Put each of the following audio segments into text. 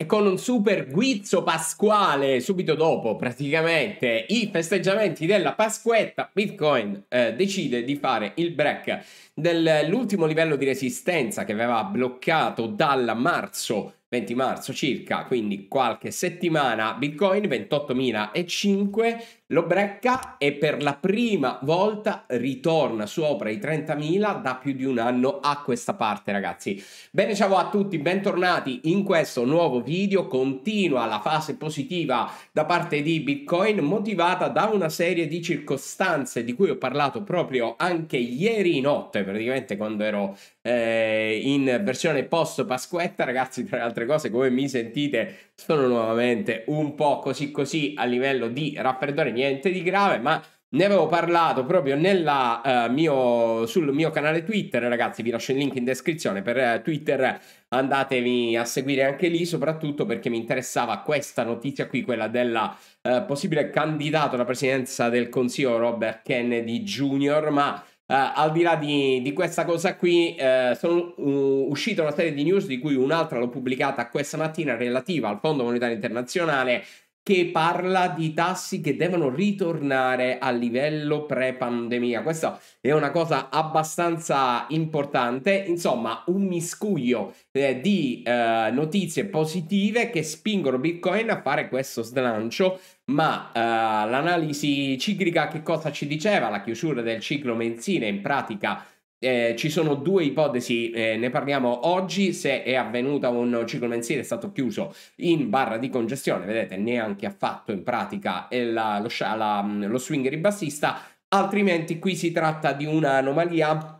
E con un super guizzo pasquale subito dopo praticamente i festeggiamenti della Pasquetta, Bitcoin eh, decide di fare il break dell'ultimo livello di resistenza che aveva bloccato dal marzo 20 marzo circa, quindi qualche settimana, Bitcoin 28.005 lo brecca e per la prima volta ritorna sopra i 30.000 da più di un anno a questa parte ragazzi. Bene ciao a tutti, bentornati in questo nuovo video. Continua la fase positiva da parte di Bitcoin motivata da una serie di circostanze di cui ho parlato proprio anche ieri notte praticamente quando ero eh, in versione post Pasquetta ragazzi tra le altre cose come mi sentite sono nuovamente un po' così così a livello di raffreddore niente di grave, ma ne avevo parlato proprio nella, uh, mio, sul mio canale Twitter, ragazzi, vi lascio il link in descrizione per uh, Twitter, andatevi a seguire anche lì, soprattutto perché mi interessava questa notizia qui, quella del uh, eh, possibile candidato alla presidenza del Consiglio Robert Kennedy Jr., ma al di là di, di questa cosa qui, sono uscita una serie di news di cui un'altra l'ho pubblicata questa mattina relativa al Fondo Monetario Internazionale che parla di tassi che devono ritornare al livello pre-pandemia. Questa è una cosa abbastanza importante, insomma un miscuglio eh, di eh, notizie positive che spingono Bitcoin a fare questo slancio, ma eh, l'analisi ciclica che cosa ci diceva? La chiusura del ciclo mensile in pratica eh, ci sono due ipotesi, eh, ne parliamo oggi, se è avvenuta un ciclo mensile è stato chiuso in barra di congestione, vedete neanche ha fatto in pratica la, lo, la, lo swing ribassista, altrimenti qui si tratta di un'anomalia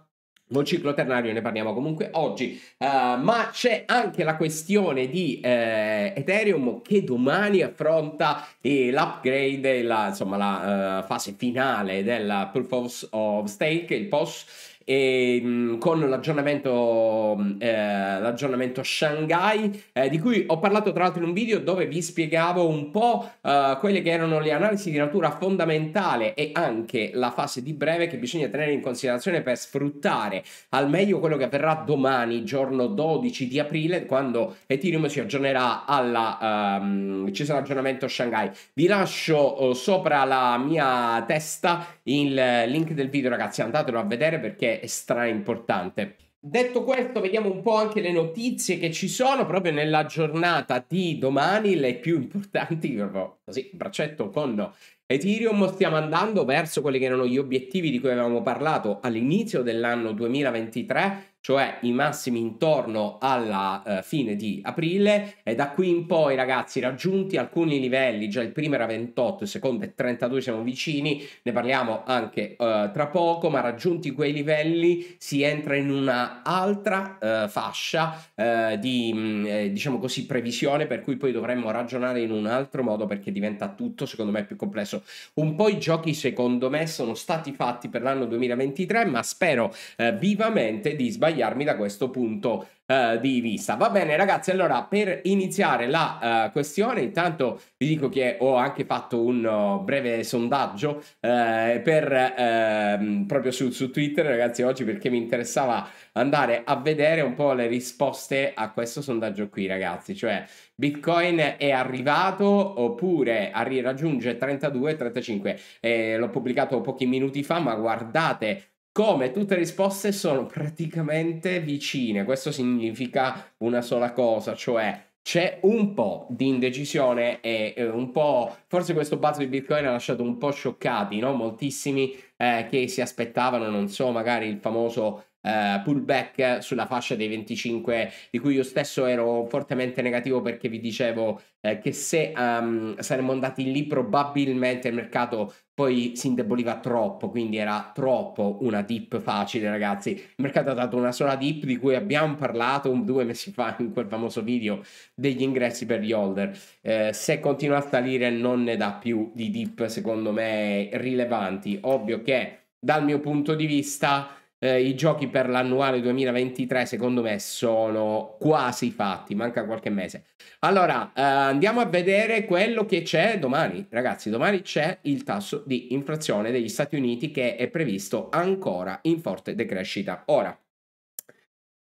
lo ciclo ternario ne parliamo comunque oggi, uh, ma c'è anche la questione di eh, Ethereum che domani affronta eh, l'upgrade, la, insomma la uh, fase finale del Proof of, of Stake, il POS, e, mh, con l'aggiornamento, eh, l'aggiornamento Shanghai, eh, di cui ho parlato tra l'altro in un video dove vi spiegavo un po' eh, quelle che erano le analisi di natura fondamentale e anche la fase di breve che bisogna tenere in considerazione per sfruttare al meglio quello che avverrà domani, giorno 12 di aprile, quando Ethereum si aggiornerà alla... Ehm, ci sarà aggiornamento Shanghai. Vi lascio oh, sopra la mia testa il link del video ragazzi, andatelo a vedere perché è stra importante. Detto questo, vediamo un po' anche le notizie che ci sono proprio nella giornata di domani, le più importanti, proprio così, braccetto con Ethereum, stiamo andando verso quelli che erano gli obiettivi di cui avevamo parlato all'inizio dell'anno 2023 cioè i massimi intorno alla eh, fine di aprile e da qui in poi ragazzi raggiunti alcuni livelli, già il primo era 28, il secondo è 32, siamo vicini, ne parliamo anche eh, tra poco, ma raggiunti quei livelli si entra in un'altra eh, fascia eh, di mh, mm, eh, diciamo così previsione per cui poi dovremmo ragionare in un altro modo perché diventa tutto secondo me più complesso. Un po' i giochi secondo me sono stati fatti per l'anno 2023, ma spero eh, vivamente di sbagliare sbagliarmi da questo punto eh, di vista. Va bene ragazzi, allora per iniziare la eh, questione, intanto vi dico che ho anche fatto un uh, breve sondaggio eh, per, ehm, proprio su, su, Twitter ragazzi oggi perché mi interessava andare a vedere un po' le risposte a questo sondaggio qui ragazzi, cioè Bitcoin è arrivato oppure raggiunge 32-35, eh, l'ho pubblicato pochi minuti fa ma guardate come tutte le risposte sono praticamente vicine. Questo significa una sola cosa, cioè c'è un po' di indecisione e eh, un po', forse questo bazzo di Bitcoin ha lasciato un po' scioccati, no? Moltissimi eh, che si aspettavano, non so, magari il famoso uh, pullback sulla fascia dei 25 di cui io stesso ero fortemente negativo perché vi dicevo eh, che se um, saremmo andati lì probabilmente il mercato poi si indeboliva troppo, quindi era troppo una dip facile, ragazzi. Il mercato ha dato una sola dip di cui abbiamo parlato un, due mesi fa in quel famoso video degli ingressi per gli holder. Eh, se continua a salire non ne dà più di dip, secondo me, rilevanti. Ovvio che dal mio punto di vista eh, i giochi per l'annuale 2023 secondo me sono quasi fatti, manca qualche mese. Allora, eh, andiamo a vedere quello che c'è domani. Ragazzi, domani c'è il tasso di inflazione degli Stati Uniti che è previsto ancora in forte decrescita. Ora,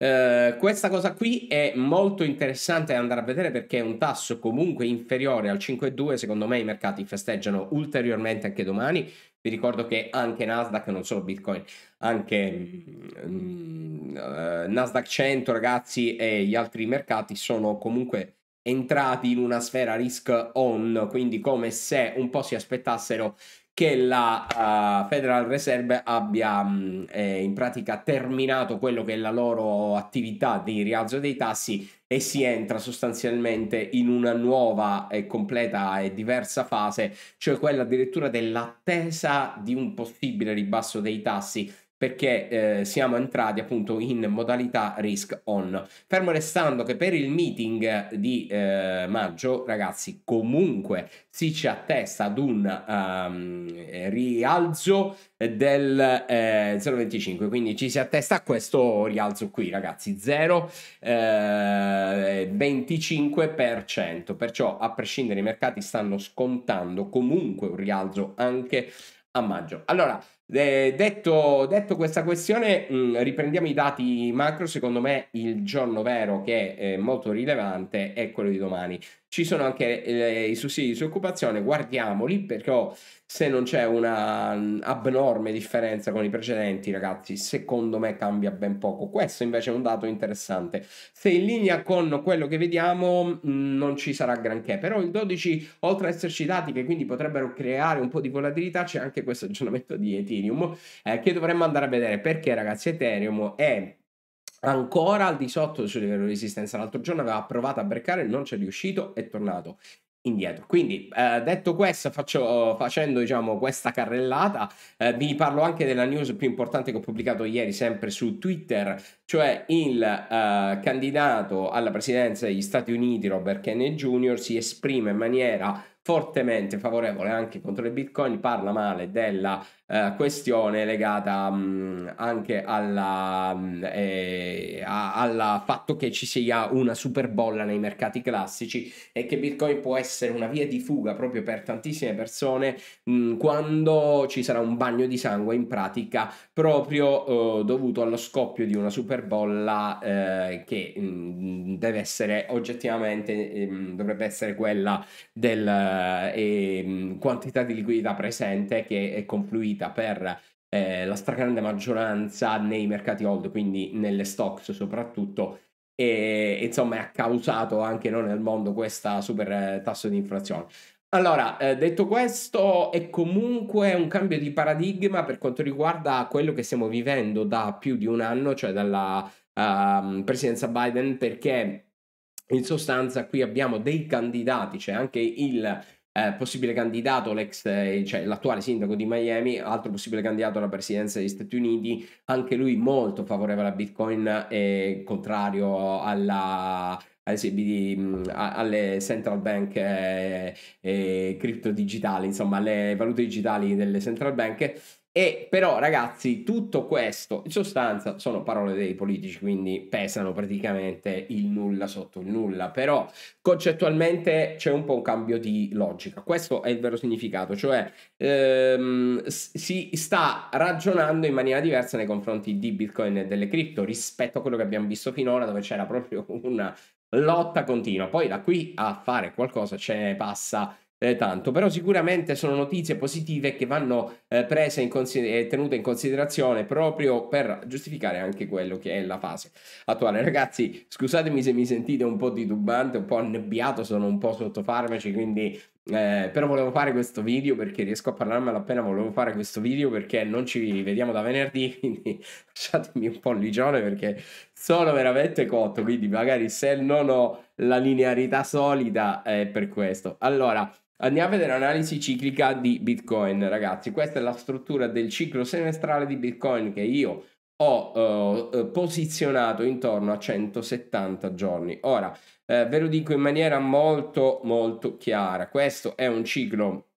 Uh, questa cosa qui è molto interessante andare a vedere perché è un tasso comunque inferiore al 5,2. Secondo me i mercati festeggiano ulteriormente anche domani. Vi ricordo che anche Nasdaq, non solo Bitcoin, anche uh, Nasdaq 100, ragazzi, e gli altri mercati sono comunque entrati in una sfera risk on, quindi come se un po' si aspettassero che la uh, Federal Reserve abbia mh, mm, eh, in pratica terminato quello che è la loro attività di rialzo dei tassi e si entra sostanzialmente in una nuova e completa e diversa fase, cioè quella addirittura dell'attesa di un possibile ribasso dei tassi perché eh, siamo entrati appunto in modalità risk on. Fermo restando che per il meeting di eh, maggio, ragazzi, comunque si ci attesta ad un um, rialzo del eh, 0,25, quindi ci si attesta a questo rialzo qui, ragazzi, 0,25%, eh, perciò a prescindere i mercati stanno scontando comunque un rialzo anche a maggio. Allora, eh, detto, detto, questa questione, mh, mm, riprendiamo i dati macro. Secondo me il giorno vero che è eh, molto rilevante è quello di domani. Ci sono anche eh, i sussidi di disoccupazione, guardiamoli perché oh, se non c'è una mm, abnorme differenza con i precedenti, ragazzi, secondo me cambia ben poco. Questo invece è un dato interessante. Se in linea con quello che vediamo mm, non ci sarà granché, però il 12 oltre ad esserci dati che quindi potrebbero creare un po' di volatilità, c'è anche questo aggiornamento di Ethereum eh, che dovremmo andare a vedere perché ragazzi Ethereum è ancora al di sotto del suo livello di resistenza. L'altro giorno aveva provato a breccare, non c'è riuscito, è tornato indietro. Quindi, eh, detto questo, faccio, facendo diciamo, questa carrellata, eh, vi parlo anche della news più importante che ho pubblicato ieri, sempre su Twitter, cioè il eh, candidato alla presidenza degli Stati Uniti, Robert Kennedy Jr., si esprime in maniera fortemente favorevole anche contro le bitcoin, parla male della eh, questione legata mh, anche al eh, fatto che ci sia una super bolla nei mercati classici e che Bitcoin può essere una via di fuga proprio per tantissime persone mh, quando ci sarà un bagno di sangue in pratica proprio eh, dovuto allo scoppio di una super bolla eh, che mh, deve essere oggettivamente eh, dovrebbe essere quella della quantità di liquidità presente che è confluita uscita per eh, la stragrande maggioranza nei mercati old, quindi nelle stocks soprattutto, e insomma ha causato anche no, nel mondo questo super eh, tasso di inflazione. Allora, eh, detto questo, è comunque un cambio di paradigma per quanto riguarda quello che stiamo vivendo da più di un anno, cioè dalla uh, presidenza Biden, perché in sostanza qui abbiamo dei candidati, c'è cioè anche il eh, possibile candidato, l'ex, eh, cioè l'attuale sindaco di Miami, altro possibile candidato alla presidenza degli Stati Uniti, anche lui molto favorevole a Bitcoin e contrario alla, mm, alle central bank eh, cripto digitali, insomma alle valute digitali delle central bank e però ragazzi, tutto questo in sostanza sono parole dei politici, quindi pesano praticamente il nulla sotto il nulla, però concettualmente c'è un po' un cambio di logica, questo è il vero significato, cioè ehm, si sta ragionando in maniera diversa nei confronti di Bitcoin e delle cripto rispetto a quello che abbiamo visto finora dove c'era proprio una lotta continua, poi da qui a fare qualcosa ce ne passa eh, tanto, però sicuramente sono notizie positive che vanno eh, prese e eh, tenute in considerazione proprio per giustificare anche quello che è la fase attuale. Ragazzi, scusatemi se mi sentite un po' titubante, un po' annebbiato, sono un po' sotto farmaci, quindi eh, però volevo fare questo video perché riesco a parlarmelo appena volevo fare questo video perché non ci vediamo da venerdì quindi lasciatemi un po' ligione perché sono veramente cotto quindi magari se non ho la linearità solida è per questo allora andiamo a vedere l'analisi ciclica di bitcoin ragazzi questa è la struttura del ciclo semestrale di bitcoin che io ho eh, posizionato intorno a 170 giorni ora eh, ve lo dico in maniera molto molto chiara, questo è un ciclo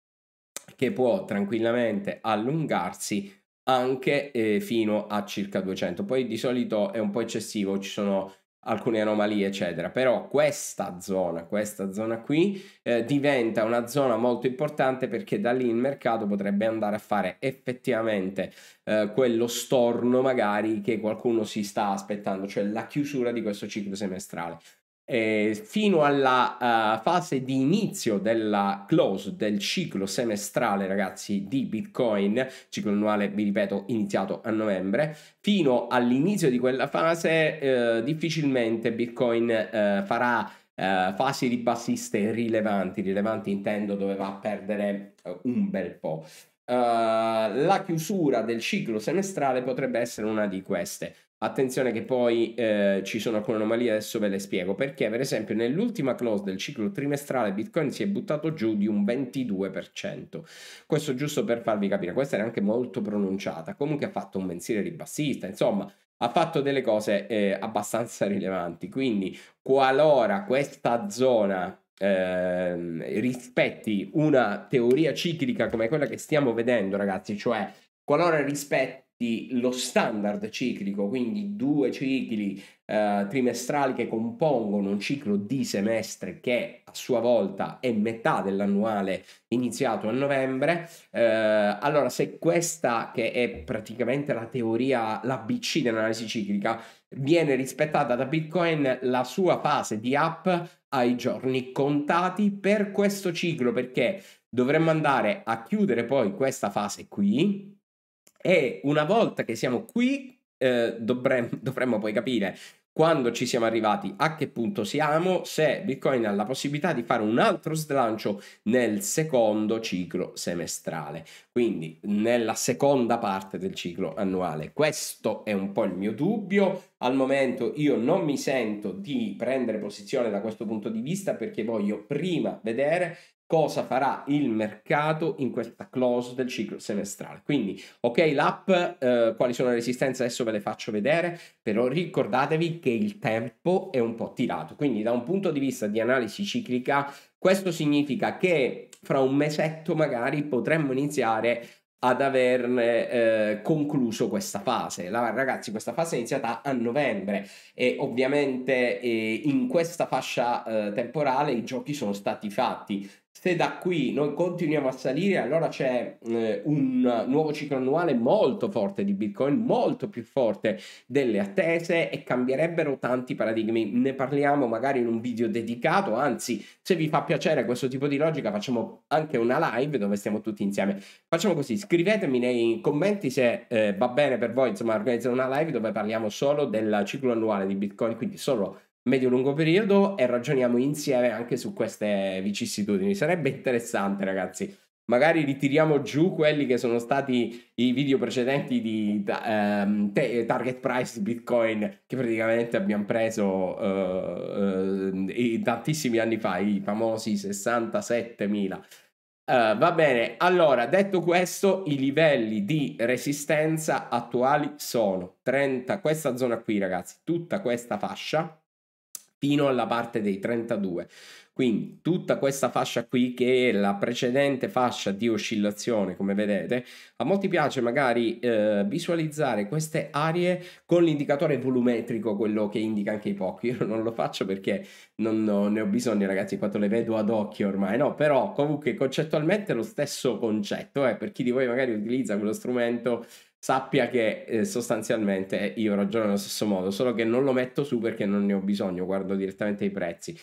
che può tranquillamente allungarsi anche eh, fino a circa 200, poi di solito è un po' eccessivo, ci sono alcune anomalie eccetera però questa zona questa zona qui eh, diventa una zona molto importante perché da lì il mercato potrebbe andare a fare effettivamente eh, quello storno magari che qualcuno si sta aspettando cioè la chiusura di questo ciclo semestrale eh, fino alla uh, fase di inizio della close del ciclo semestrale ragazzi di Bitcoin, ciclo annuale vi ripeto iniziato a novembre, fino all'inizio di quella fase eh, difficilmente Bitcoin eh, farà eh, fasi ribassiste rilevanti, rilevanti intendo dove va a perdere un bel po'. Uh, la chiusura del ciclo semestrale potrebbe essere una di queste. Attenzione che poi eh, ci sono alcune anomalie, adesso ve le spiego, perché per esempio nell'ultima close del ciclo trimestrale Bitcoin si è buttato giù di un 22%. Questo giusto per farvi capire, questa era anche molto pronunciata, comunque ha fatto un mensile ribassista, insomma ha fatto delle cose eh, abbastanza rilevanti, quindi qualora questa zona eh, rispetti una teoria ciclica come quella che stiamo vedendo ragazzi, cioè qualora rispetti lo standard ciclico, quindi due cicli eh, trimestrali che compongono un ciclo di semestre che a sua volta è metà dell'annuale iniziato a novembre. Eh, allora, se questa che è praticamente la teoria, l'ABC dell'analisi ciclica, viene rispettata da Bitcoin, la sua fase di up ai giorni contati per questo ciclo, perché dovremmo andare a chiudere poi questa fase qui e una volta che siamo qui, eh, dovremmo, dovremmo poi capire quando ci siamo arrivati, a che punto siamo, se Bitcoin ha la possibilità di fare un altro slancio nel secondo ciclo semestrale, quindi nella seconda parte del ciclo annuale. Questo è un po' il mio dubbio. Al momento io non mi sento di prendere posizione da questo punto di vista perché voglio prima vedere cosa farà il mercato in questa close del ciclo semestrale. Quindi, ok, l'app, eh, quali sono le resistenze adesso ve le faccio vedere, però ricordatevi che il tempo è un po' tirato. Quindi, da un punto di vista di analisi ciclica, questo significa che fra un mesetto magari potremmo iniziare ad averne eh, concluso questa fase. La, ragazzi, questa fase è iniziata a novembre e ovviamente eh, in questa fascia eh, temporale i giochi sono stati fatti se da qui noi continuiamo a salire, allora c'è eh, un nuovo ciclo annuale molto forte di Bitcoin, molto più forte delle attese e cambierebbero tanti paradigmi. Ne parliamo magari in un video dedicato, anzi, se vi fa piacere questo tipo di logica, facciamo anche una live dove stiamo tutti insieme. Facciamo così, scrivetemi nei commenti se eh, va bene per voi, insomma, organizzare una live dove parliamo solo del ciclo annuale di Bitcoin, quindi solo medio-lungo periodo e ragioniamo insieme anche su queste vicissitudini. Sarebbe interessante, ragazzi. Magari ritiriamo giù quelli che sono stati i video precedenti di um, target price di Bitcoin che praticamente abbiamo preso uh, uh, tantissimi anni fa, i famosi 67.000. Uh, eh, va bene, allora detto questo, i livelli di resistenza attuali sono 30, questa zona qui ragazzi, tutta questa fascia, fino alla parte dei 32. Quindi tutta questa fascia qui, che è la precedente fascia di oscillazione, come vedete, a molti piace magari eh, visualizzare queste aree con l'indicatore volumetrico, quello che indica anche i pochi. Io non lo faccio perché non, non ne ho bisogno, ragazzi, quanto le vedo ad occhio ormai, no? Però comunque concettualmente è lo stesso concetto, eh, per chi di voi magari utilizza quello strumento sappia che eh, sostanzialmente io ragiono nello stesso modo, solo che non lo metto su perché non ne ho bisogno, guardo direttamente i prezzi.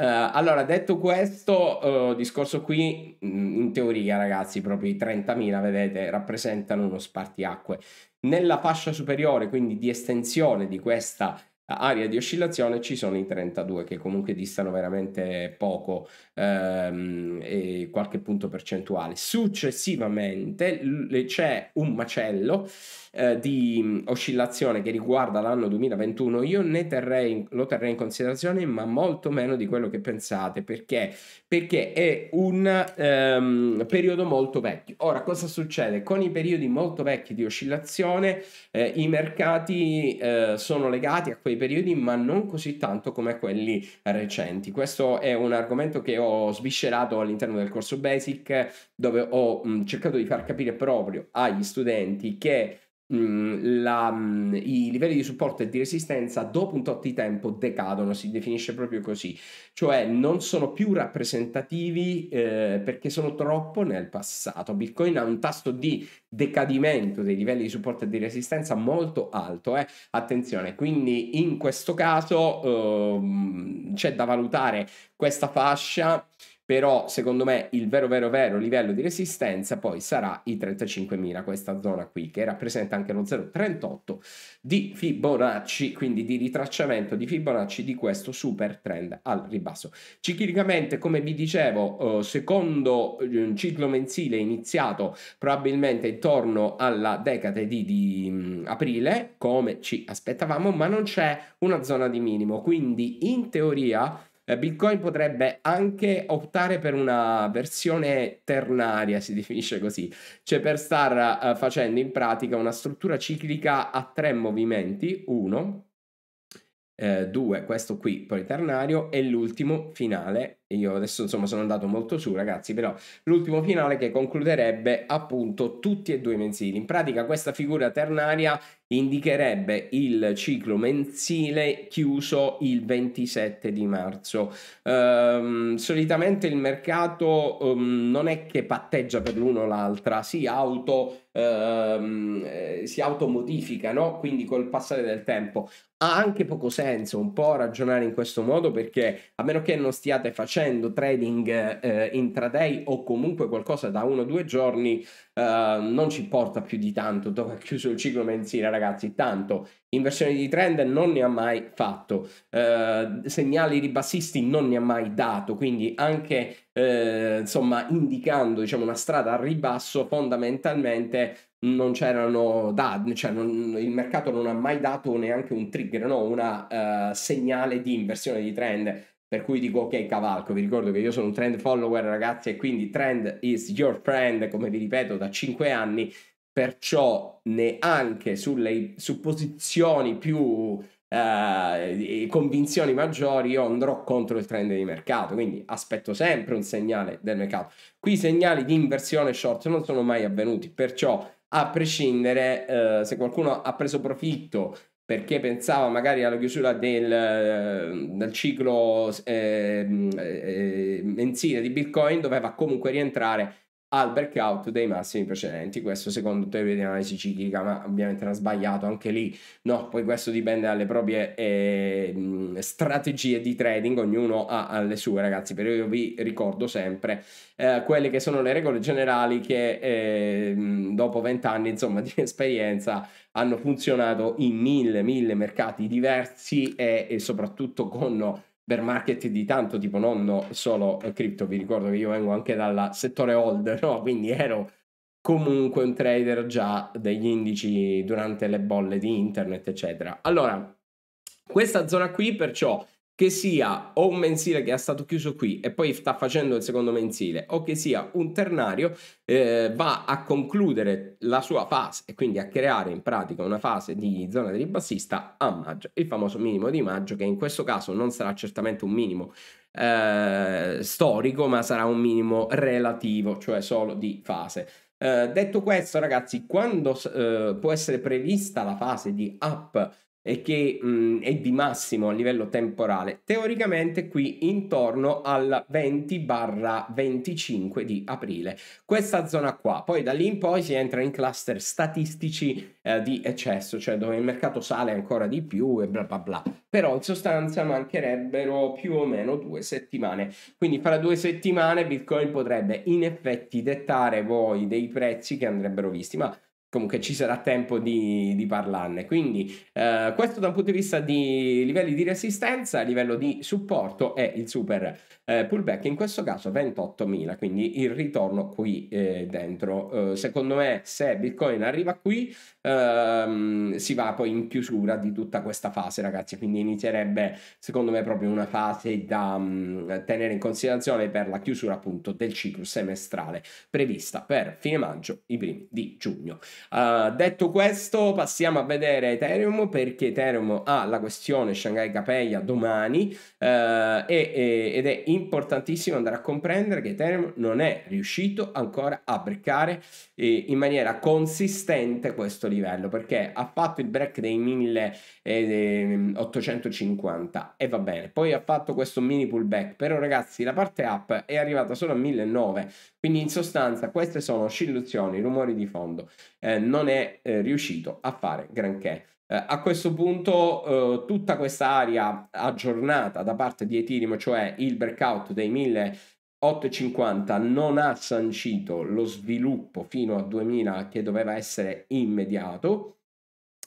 Uh, allora, detto questo, uh, discorso qui, mm, in teoria ragazzi, proprio i 30.000, vedete, rappresentano uno spartiacque. Nella fascia superiore, quindi di estensione di questa aria di oscillazione ci sono i 32 che comunque distano veramente poco ehm, e qualche punto percentuale successivamente l- c'è un macello eh, di mm, oscillazione che riguarda l'anno 2021 io ne terrei, lo terrei in considerazione ma molto meno di quello che pensate perché perché è un um, periodo molto vecchio. Ora, cosa succede? Con i periodi molto vecchi di oscillazione, eh, i mercati eh, sono legati a quei periodi, ma non così tanto come quelli recenti. Questo è un argomento che ho sviscerato all'interno del corso Basic, dove ho mh, cercato di far capire proprio agli studenti che Mm, la, mm, i livelli di supporto e di resistenza dopo un tot di tempo decadono, si definisce proprio così, cioè non sono più rappresentativi eh, perché sono troppo nel passato. Bitcoin ha un tasso di decadimento dei livelli di supporto e di resistenza molto alto, eh? attenzione, quindi in questo caso ehm, c'è da valutare questa fascia però secondo me il vero vero vero livello di resistenza poi sarà i 35.000 questa zona qui che rappresenta anche lo 0,38 di Fibonacci quindi di ritracciamento di Fibonacci di questo super trend al ribasso ciclicamente come vi dicevo eh, secondo eh, ciclo mensile iniziato probabilmente intorno alla decade di, di mm, aprile come ci aspettavamo ma non c'è una zona di minimo quindi in teoria eh, Bitcoin potrebbe anche optare per una versione ternaria, si definisce così, cioè per star uh, facendo in pratica una struttura ciclica a tre movimenti, uno, eh, due, questo qui poi ternario e l'ultimo finale io adesso insomma sono andato molto su ragazzi però l'ultimo finale che concluderebbe appunto tutti e due i mensili in pratica questa figura ternaria indicherebbe il ciclo mensile chiuso il 27 di marzo um, solitamente il mercato um, non è che patteggia per l'uno o l'altra si auto um, si automodifica no? quindi col passare del tempo ha anche poco senso un po' ragionare in questo modo perché a meno che non stiate facendo facendo trading eh, intraday o comunque qualcosa da uno o due giorni eh, non ci porta più di tanto dopo aver chiuso il ciclo mensile ragazzi tanto inversioni di trend non ne ha mai fatto eh, segnali ribassisti non ne ha mai dato quindi anche eh, insomma indicando diciamo una strada al ribasso fondamentalmente non c'erano da, cioè non, il mercato non ha mai dato neanche un trigger, no? una uh, segnale di inversione di trend per cui dico ok cavalco, vi ricordo che io sono un trend follower ragazzi e quindi trend is your friend, come vi ripeto, da 5 anni, perciò neanche sulle supposizioni più eh, convinzioni maggiori io andrò contro il trend di mercato, quindi aspetto sempre un segnale del mercato. Qui i segnali di inversione short non sono mai avvenuti, perciò a prescindere eh, se qualcuno ha preso profitto perché pensava magari alla chiusura del, del ciclo eh, eh, mensile di Bitcoin, doveva comunque rientrare al breakout dei massimi precedenti. Questo secondo teoria di analisi ciclica, ma ovviamente era sbagliato anche lì. No, poi questo dipende dalle proprie eh, strategie di trading, ognuno ha le sue, ragazzi. Però io vi ricordo sempre eh, quelle che sono le regole generali che eh, dopo vent'anni, insomma, di esperienza hanno funzionato in mille, mille mercati diversi e, e soprattutto con bear market di tanto, tipo non solo cripto, vi ricordo che io vengo anche dal settore hold, no? quindi ero comunque un trader già degli indici durante le bolle di internet, eccetera. Allora, questa zona qui perciò che sia o un mensile che è stato chiuso qui e poi sta facendo il secondo mensile o che sia un ternario eh, va a concludere la sua fase e quindi a creare in pratica una fase di zona di ribassista a maggio il famoso minimo di maggio che in questo caso non sarà certamente un minimo eh, storico ma sarà un minimo relativo cioè solo di fase eh, detto questo ragazzi quando eh, può essere prevista la fase di up e che mh, mhmm, è di massimo a livello temporale, teoricamente qui intorno al 20-25 di aprile. Questa zona qua, poi da lì in poi si entra in cluster statistici eh, di eccesso, cioè dove il mercato sale ancora di più e bla bla bla. Però in sostanza mancherebbero più o meno due settimane. Quindi fra due settimane Bitcoin potrebbe in effetti dettare voi dei prezzi che andrebbero visti, ma comunque ci sarà tempo di, di parlarne. Quindi eh, questo da un punto di vista di livelli di resistenza, livello di supporto è il super eh, pullback, in questo caso 28.000, quindi il ritorno qui eh, dentro. Eh, secondo me se Bitcoin arriva qui ehm, si va poi in chiusura di tutta questa fase, ragazzi. Quindi inizierebbe, secondo me, proprio una fase da mh, tenere in considerazione per la chiusura appunto del ciclo semestrale prevista per fine maggio, i primi di giugno. Uh, detto questo, passiamo a vedere Ethereum perché Ethereum ha la questione Shanghai Capeia domani uh, e, e, ed è importantissimo andare a comprendere che Ethereum non è riuscito ancora a breccare eh, in maniera consistente questo livello perché ha fatto il break dei 1850 eh, ehm, e va bene, poi ha fatto questo mini pullback, però ragazzi la parte up è arrivata solo a 1900, quindi in sostanza queste sono oscillazioni, rumori di fondo, eh, non è eh, riuscito a fare granché. Eh, a questo punto eh, tutta questa area aggiornata da parte di Ethereum, cioè il breakout dei 1000 850 non ha sancito lo sviluppo fino a 2000 che doveva essere immediato.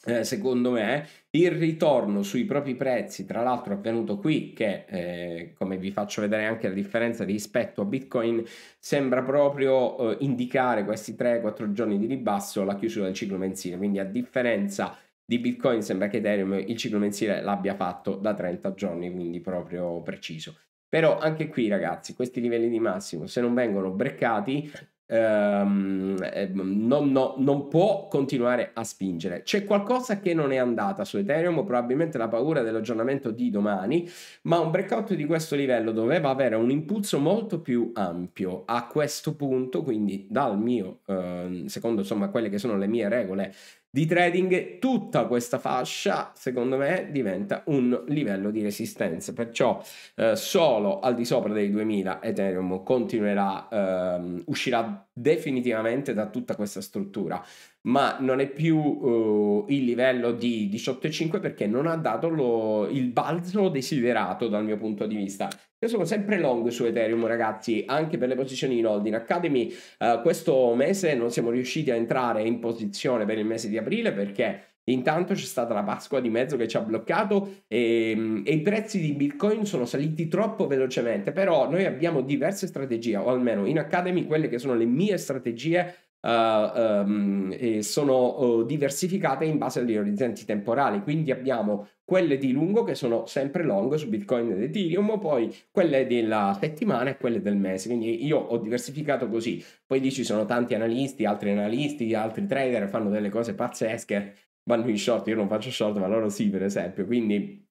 Eh, secondo me il ritorno sui propri prezzi, tra l'altro è avvenuto qui che eh, come vi faccio vedere anche la differenza rispetto a Bitcoin, sembra proprio eh, indicare questi 3-4 giorni di ribasso la chiusura del ciclo mensile, quindi a differenza di Bitcoin sembra che Ethereum il ciclo mensile l'abbia fatto da 30 giorni, quindi proprio preciso. Però anche qui ragazzi, questi livelli di massimo, se non vengono breccati, Um, ehm, eh, non, no, non, può continuare a spingere. C'è qualcosa che non è andata su Ethereum, probabilmente la paura dell'aggiornamento di domani, ma un breakout di questo livello doveva avere un impulso molto più ampio. A questo punto, quindi dal mio, eh, secondo insomma quelle che sono le mie regole di trading, tutta questa fascia secondo me diventa un livello di resistenza, perciò eh, solo al di sopra dei 2000 Ethereum continuerà, ehm, uscirà definitivamente da tutta questa struttura, ma non è più eh, il livello di 18,5 perché non ha dato lo, il balzo desiderato dal mio punto di vista. Io sono sempre long su Ethereum, ragazzi, anche per le posizioni in holding. Academy, uh, questo mese non siamo riusciti a entrare in posizione per il mese di aprile perché Intanto c'è stata la Pasqua di mezzo che ci ha bloccato e, mm, e, i prezzi di Bitcoin sono saliti troppo velocemente, però noi abbiamo diverse strategie, o almeno in Academy quelle che sono le mie strategie um, e sono oh, diversificate in base agli orizzonti temporali. Quindi abbiamo quelle di lungo che sono sempre long su Bitcoin ed Ethereum, poi quelle della settimana e quelle del mese. Quindi io ho diversificato così. Poi lì ci sono tanti analisti, altri analisti, altri trader fanno delle cose pazzesche, vanno in short, io non faccio short, ma loro sì, per esempio. Quindi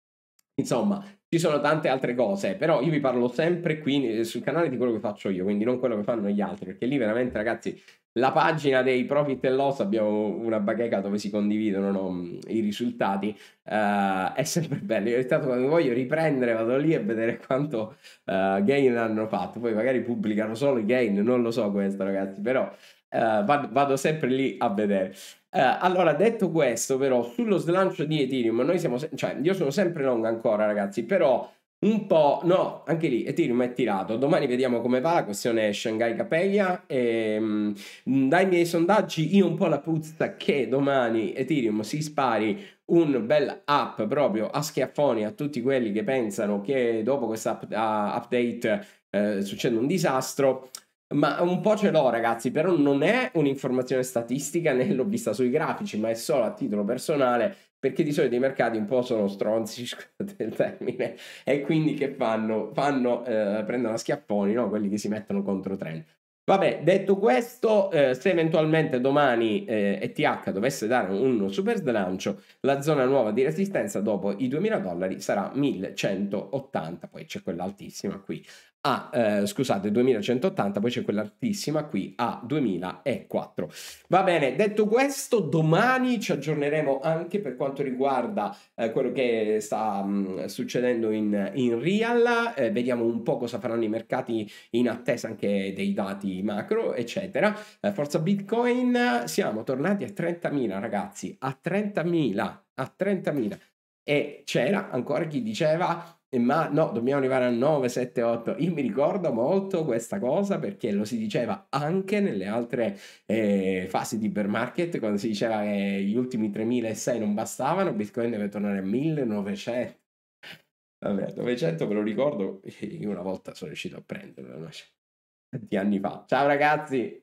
insomma, ci sono tante altre cose, però io vi parlo sempre qui eh, sul canale di quello che faccio io, quindi non quello che fanno gli altri, perché lì veramente ragazzi la pagina dei profit e loss abbiamo una bacheca dove si condividono no, mm, i risultati uh, è sempre bello io stato quando voglio riprendere vado lì a vedere quanto uh, gain hanno fatto poi magari pubblicano solo i gain non lo so questo ragazzi però Uh, vado, vado, sempre lì a vedere. Uh, allora, detto questo, però, sullo slancio di Ethereum, noi siamo, se- cioè, io sono sempre long ancora, ragazzi, però un po', no, anche lì Ethereum è tirato. Domani vediamo come va la questione Shanghai Capella. E, ehm, dai miei sondaggi, io un po' la puzza che domani Ethereum si spari un bel app proprio a schiaffoni a tutti quelli che pensano che dopo questa up- uh, update eh, succeda un disastro. Ma un po' ce l'ho, ragazzi, però non è un'informazione statistica né l'ho vista sui grafici, ma è solo a titolo personale, perché di solito i mercati un po' sono stronzi, scusate il termine, e quindi che fanno? fanno eh, prendono a schiapponi no? quelli che si mettono contro trend. Vabbè, detto questo, eh, se eventualmente domani eh, ETH dovesse dare un super slancio, la zona nuova di resistenza dopo i 2000 dollari sarà 1180, poi c'è quella altissima qui a, eh, scusate, 2180, poi c'è quella qui a 2004. Va bene, detto questo, domani ci aggiorneremo anche per quanto riguarda eh, quello che sta mh, mm, succedendo in, in real, eh, vediamo un po' cosa faranno i mercati in attesa anche dei dati macro, eccetera. Eh, forza Bitcoin, siamo tornati a 30.000 ragazzi, a 30.000, a 30.000. E c'era ancora chi diceva ma no, dobbiamo arrivare a 9, 7, 8. Io mi ricordo molto questa cosa perché lo si diceva anche nelle altre eh, fasi di bear market, quando si diceva che gli ultimi 3.600 non bastavano, Bitcoin deve tornare a 1.900. Vabbè, 900 ve lo ricordo, io una volta sono riuscito a prenderlo, cioè, tanti anni fa. Ciao ragazzi!